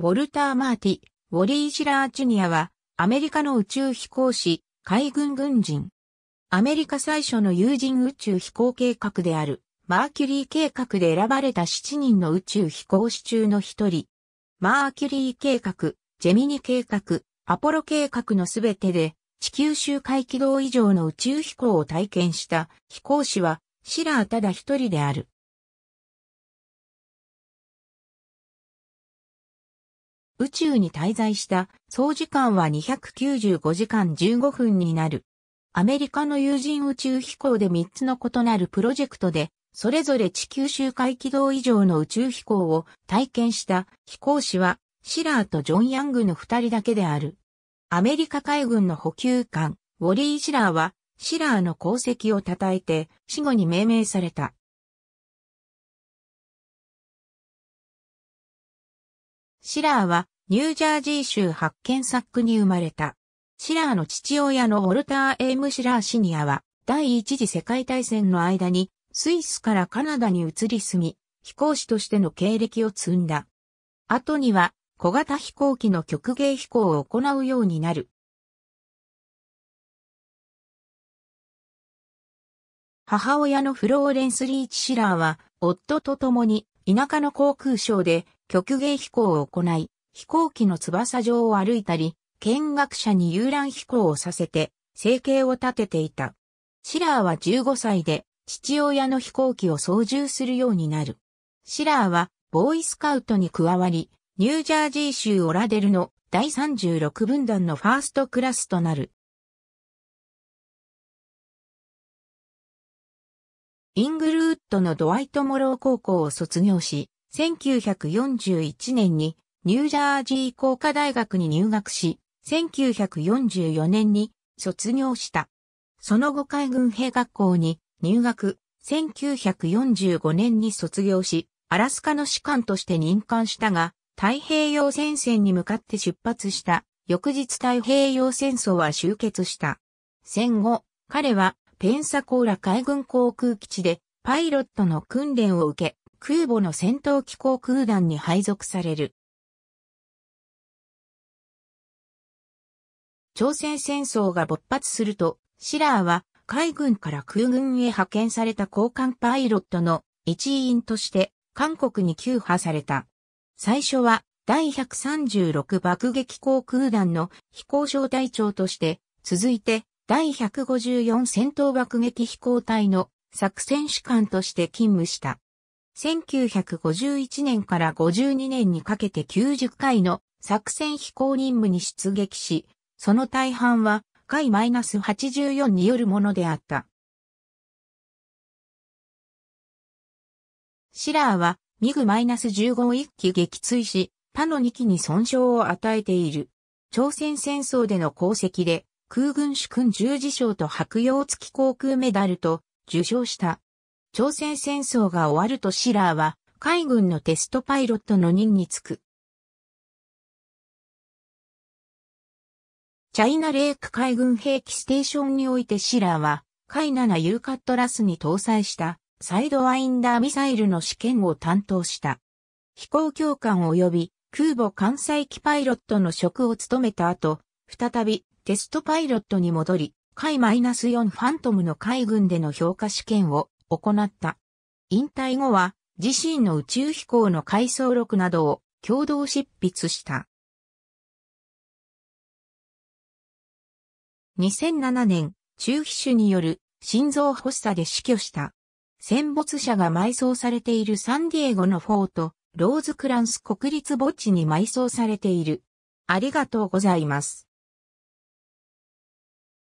ウォルター・マーティ、ウォリー・シラー・ジュニアは、アメリカの宇宙飛行士、海軍軍人。アメリカ最初の有人宇宙飛行計画である、マーキュリー計画で選ばれた7人の宇宙飛行士中の一人。マーキュリー計画、ジェミニ計画、アポロ計画のすべてで、地球周回軌道以上の宇宙飛行を体験した飛行士は、シラーただ一人である。宇宙に滞在した総時間は295時間15分になる。アメリカの有人宇宙飛行で3つの異なるプロジェクトで、それぞれ地球周回軌道以上の宇宙飛行を体験した飛行士は、シラーとジョン・ヤングの2人だけである。アメリカ海軍の補給艦、ウォリー・シラーは、シラーの功績を称えて、死後に命名された。シラーはニュージャージー州ハッケンサックに生まれた。シラーの父親のウォルター・エイム・シラーシニアは第一次世界大戦の間にスイスからカナダに移り住み、飛行士としての経歴を積んだ。後には小型飛行機の曲芸飛行を行うようになる。母親のフローレンス・リーチ・シラーは、夫と共に田舎の航空省で曲芸飛行を行い、飛行機の翼上を歩いたり、見学者に遊覧飛行をさせて、生計を立てていた。シラーは15歳で、父親の飛行機を操縦するようになる。シラーは、ボーイスカウトに加わり、ニュージャージー州オラデルの第36分団のファーストクラスとなる。イングルウッドのドワイト・モロー高校を卒業し、1941年にニュージャージー工科大学に入学し、1944年に卒業した。その後海軍兵学校に入学、1945年に卒業し、アラスカの士官として任官したが、太平洋戦線に向かって出発した翌日太平洋戦争は終結した。戦後、彼はペンサコーラ海軍航空基地でパイロットの訓練を受け、空母の戦闘機航空団に配属される。朝鮮戦争が勃発すると、シラーは海軍から空軍へ派遣された交換パイロットの一員として韓国に急派された。最初は第136爆撃航空団の飛行小隊長として、続いて第154戦闘爆撃飛行隊の作戦士官として勤務した。1951年から52年にかけて90回の作戦飛行任務に出撃し、その大半は回 -84 によるものであった。シラーはミグ -15 を1機撃墜し、他の2機に損傷を与えている。朝鮮戦争での功績で空軍主君十字章と白洋付き航空メダルと受賞した。朝鮮戦争が終わるとシラーは海軍のテストパイロットの任に就く。チャイナレーク海軍兵器ステーションにおいてシラーは、海7 U カットラスに搭載したサイドワインダーミサイルの試験を担当した。飛行教官及び空母艦載機パイロットの職を務めた後、再びテストパイロットに戻り、海 -4 ファントムの海軍での評価試験を行った。引退後は自身の宇宙飛行の回想録などを共同執筆した。2007年、中皮腫による心臓発作で死去した。戦没者が埋葬されているサンディエゴのフォート、ローズクランス国立墓地に埋葬されている。ありがとうございます。